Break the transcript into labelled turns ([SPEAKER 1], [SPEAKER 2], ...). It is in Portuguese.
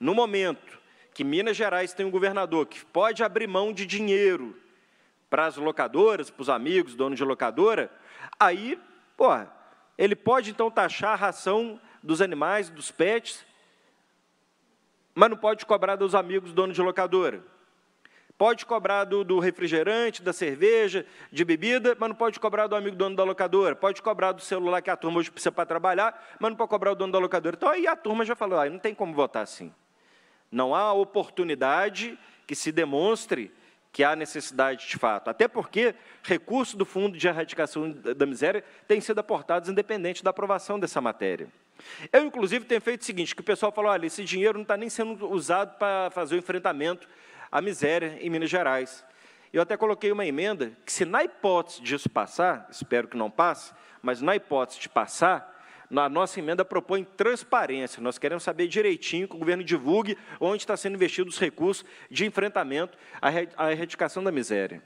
[SPEAKER 1] No momento que Minas Gerais tem um governador que pode abrir mão de dinheiro para as locadoras, para os amigos, dono de locadora, aí, porra, ele pode então taxar a ração dos animais, dos pets, mas não pode cobrar dos amigos dono de locadora. Pode cobrar do, do, refrigerante, da cerveja, de bebida, mas não pode cobrar do amigo dono da locadora. Pode cobrar do celular que a turma hoje precisa para trabalhar, mas não pode cobrar o dono da locadora. Então aí a turma já falou, ah, não tem como votar assim. Não há oportunidade que se demonstre que há necessidade de fato. Até porque recursos do Fundo de Erradicação da Miséria têm sido aportados independente da aprovação dessa matéria. Eu, inclusive, tenho feito o seguinte, que o pessoal falou, olha, esse dinheiro não está nem sendo usado para fazer o enfrentamento à miséria em Minas Gerais. Eu até coloquei uma emenda que, se na hipótese disso passar, espero que não passe, mas na hipótese de passar, na nossa emenda propõe transparência. Nós queremos saber direitinho que o governo divulgue onde está sendo investidos os recursos de enfrentamento à erradicação da miséria.